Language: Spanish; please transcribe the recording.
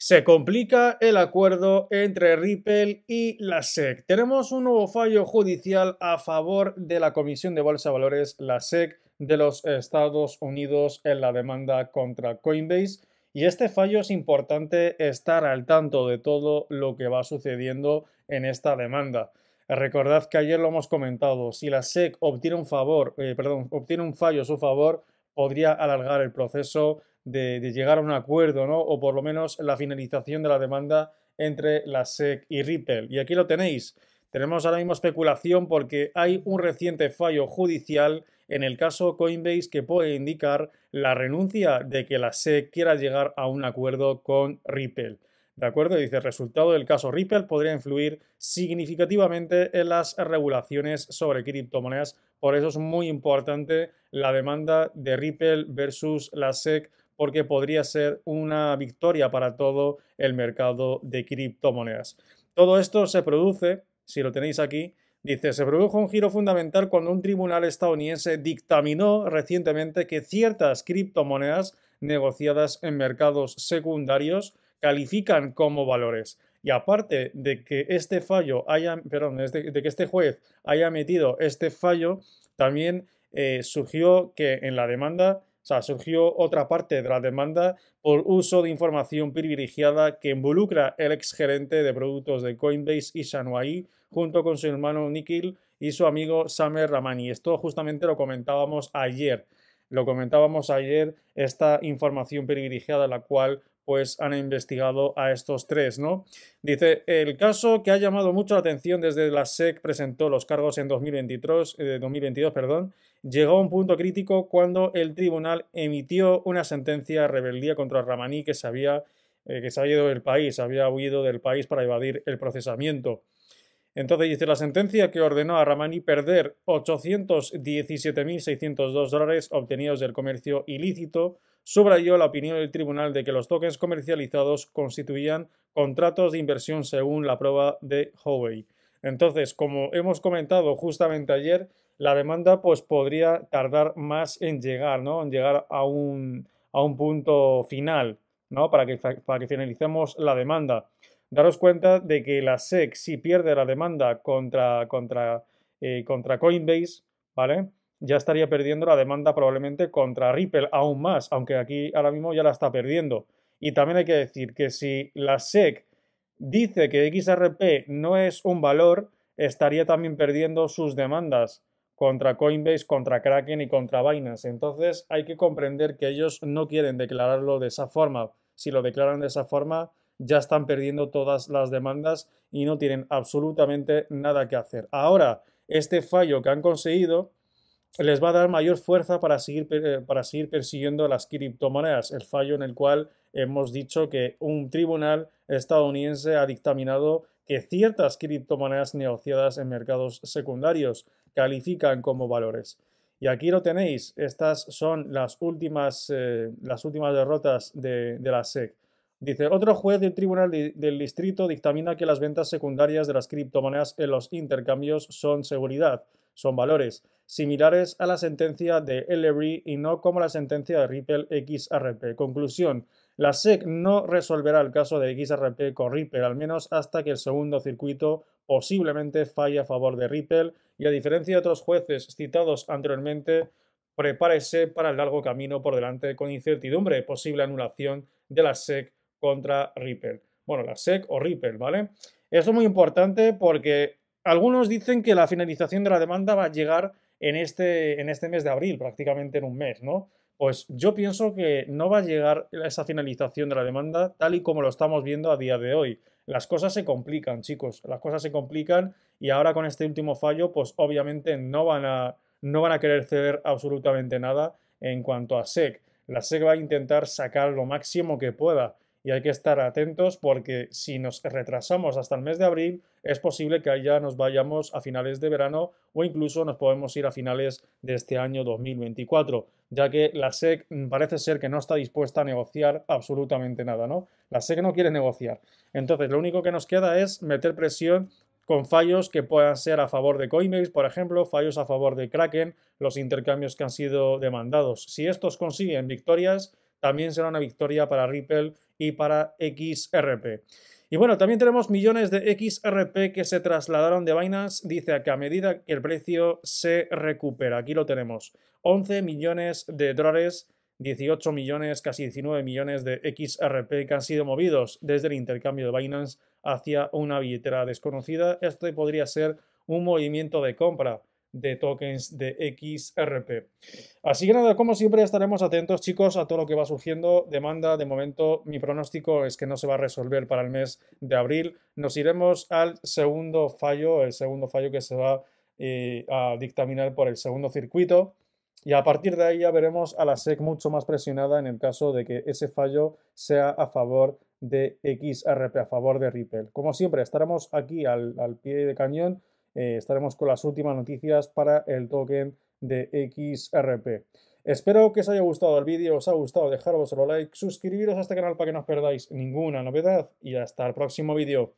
Se complica el acuerdo entre Ripple y la SEC. Tenemos un nuevo fallo judicial a favor de la Comisión de Bolsa Valores, la SEC, de los Estados Unidos en la demanda contra Coinbase. Y este fallo es importante estar al tanto de todo lo que va sucediendo en esta demanda. Recordad que ayer lo hemos comentado, si la SEC obtiene un favor, eh, obtiene un fallo a su favor, podría alargar el proceso de, llegar a un acuerdo, ¿no? O por lo menos la finalización de la demanda entre la SEC y Ripple. Y aquí lo tenéis. Tenemos ahora mismo especulación porque hay un reciente fallo judicial en el caso Coinbase que puede indicar la renuncia de que la SEC quiera llegar a un acuerdo con Ripple. ¿De acuerdo? Dice, el resultado del caso Ripple podría influir significativamente en las regulaciones sobre criptomonedas. Por eso es muy importante la demanda de Ripple versus la SEC porque podría ser una victoria para todo el mercado de criptomonedas. Todo esto se produce, si lo tenéis aquí, Dice, se produjo un giro fundamental cuando un tribunal estadounidense dictaminó recientemente que ciertas criptomonedas negociadas en mercados secundarios califican como valores. Y aparte de que este fallo haya, perdón, de que este juez haya metido este fallo, también eh, surgió que en la demanda sea, surgió otra parte de la demanda por uso de información privilegiada que involucra el exgerente de productos de Coinbase, y Wahi, junto con su hermano Nikhil y su amigo Samer Ramani. Esto justamente lo comentábamos ayer. Lo comentábamos ayer, esta información privilegiada la cual pues han investigado a estos tres, ¿no? Dice, el caso que ha llamado mucho la atención desde la SEC presentó los cargos en 2022, eh, llegó a un punto crítico cuando el tribunal emitió una sentencia de rebeldía contra Ramaní que se había, eh, que se había ido del país, había huido del país para evadir el procesamiento. Entonces dice la sentencia que ordenó a Ramani perder 817.602 dólares obtenidos del comercio ilícito subrayó la opinión del tribunal de que los tokens comercializados constituían contratos de inversión según la prueba de Huawei. Entonces, como hemos comentado justamente ayer, la demanda pues podría tardar más en llegar, ¿no? En llegar a un, punto final, ¿no? Para que, para que finalicemos la demanda. Daros cuenta de que la SEC, si pierde la demanda contra, contra, eh, contra Coinbase, ¿vale? ya estaría perdiendo la demanda probablemente contra Ripple aún más, aunque aquí ahora mismo ya la está perdiendo. Y también hay que decir que si la SEC dice que XRP no es un valor, estaría también perdiendo sus demandas contra Coinbase, contra Kraken y contra Binance. Entonces hay que comprender que ellos no quieren declararlo de esa forma. Si lo declaran de esa forma, ya están perdiendo todas las demandas y no tienen absolutamente nada que hacer. Ahora, este fallo que han conseguido les va a dar mayor fuerza para seguir, eh, para seguir persiguiendo las criptomonedas, el fallo en el cual hemos dicho que un tribunal estadounidense ha dictaminado que ciertas criptomonedas negociadas en mercados secundarios califican como valores. Y aquí lo tenéis, estas son las últimas, eh, las últimas derrotas de, de la SEC. Dice, otro juez del Tribunal del Distrito dictamina que las ventas secundarias de las criptomonedas en los intercambios son seguridad son valores similares a la sentencia de Ellery y no como la sentencia de Ripple XRP. Conclusión. La SEC no resolverá el caso de XRP con Ripple, al menos hasta que el segundo circuito posiblemente falle a favor de Ripple y a diferencia de otros jueces citados anteriormente, prepárese para el largo camino por delante con incertidumbre, posible anulación de la SEC contra Ripple. Bueno, la SEC o Ripple, ¿vale? eso es muy importante porque algunos dicen que la finalización de la demanda va a llegar en este, en este mes de abril, prácticamente en un mes, ¿no? Pues yo pienso que no va a llegar esa finalización de la demanda tal y como lo estamos viendo a día de hoy. Las cosas se complican, chicos, las cosas se complican y ahora con este último fallo, pues obviamente no van a, no van a querer ceder absolutamente nada en cuanto a SEC. La SEC va a intentar sacar lo máximo que pueda y hay que estar atentos porque si nos retrasamos hasta el mes de abril, es posible que ya nos vayamos a finales de verano o incluso nos podemos ir a finales de este año 2024, ya que la SEC parece ser que no está dispuesta a negociar absolutamente nada, ¿no? La SEC no quiere negociar. Entonces, lo único que nos queda es meter presión con fallos que puedan ser a favor de Coinbase, por ejemplo, fallos a favor de Kraken, los intercambios que han sido demandados. Si estos consiguen victorias, también será una victoria para Ripple y para XRP. Y bueno, también tenemos millones de XRP que se trasladaron de Binance. Dice que a medida que el precio se recupera, aquí lo tenemos, 11 millones de dólares, 18 millones, casi 19 millones de XRP que han sido movidos desde el intercambio de Binance hacia una billetera desconocida. Este podría ser un movimiento de compra de tokens de XRP. Así que nada, como siempre estaremos atentos chicos a todo lo que va surgiendo. Demanda, de momento mi pronóstico es que no se va a resolver para el mes de abril. Nos iremos al segundo fallo, el segundo fallo que se va eh, a dictaminar por el segundo circuito. Y a partir de ahí ya veremos a la SEC mucho más presionada en el caso de que ese fallo sea a favor de XRP, a favor de Ripple. Como siempre, estaremos aquí al, al pie de cañón eh, estaremos con las últimas noticias para el token de XRP. Espero que os haya gustado el vídeo, os ha gustado, dejaros vuestro like, suscribiros a este canal para que no os perdáis ninguna novedad y hasta el próximo vídeo.